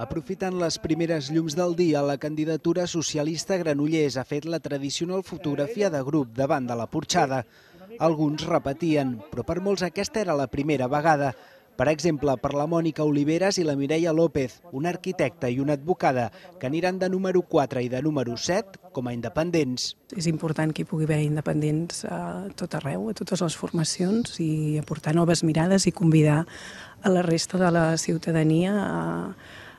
Aprofitant les primeres llums del dia, la candidatura socialista Granollers ha fet la tradicional fotografia de grup davant de la porxada. Alguns repetien, però per molts aquesta era la primera vegada. Per exemple, per la Mònica Oliveres i la Mireia López, una arquitecta i una advocada, que aniran de número 4 i de número 7 com a independents. És important que hi pugui haver independents a tot arreu, a totes les formacions, i aportar noves mirades i convidar a la resta de la ciutadania a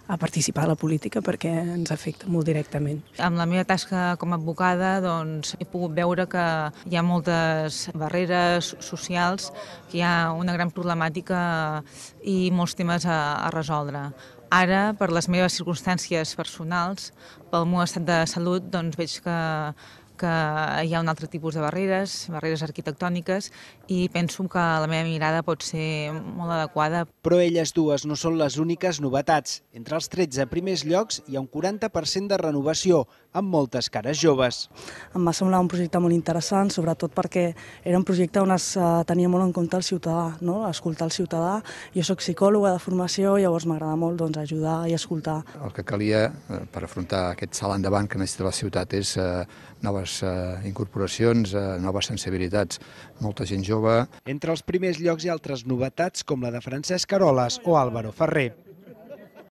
a participar a la política perquè ens afecta molt directament. Amb la meva tasca com a advocada doncs, he pogut veure que hi ha moltes barreres socials, que hi ha una gran problemàtica i molts temes a, a resoldre. Ara, per les meves circumstàncies personals, pel meu estat de salut, doncs veig que que hi ha un altre tipus de barreres, barreres arquitectòniques, i penso que la meva mirada pot ser molt adequada. Però elles dues no són les úniques novetats. Entre els 13 primers llocs hi ha un 40% de renovació, amb moltes cares joves. Em va semblar un projecte molt interessant, sobretot perquè era un projecte on es eh, tenia molt en compte el ciutadà, no? escoltar el ciutadà. Jo sóc psicòloga de formació, llavors m'agrada molt doncs, ajudar i escoltar. El que calia eh, per afrontar aquest salt endavant que necessita la ciutat és eh, noves noves eh, incorporacions, eh, noves sensibilitats, molta gent jove. Entre els primers llocs hi ha altres novetats com la de Francesc Caroles o Álvaro Ferrer.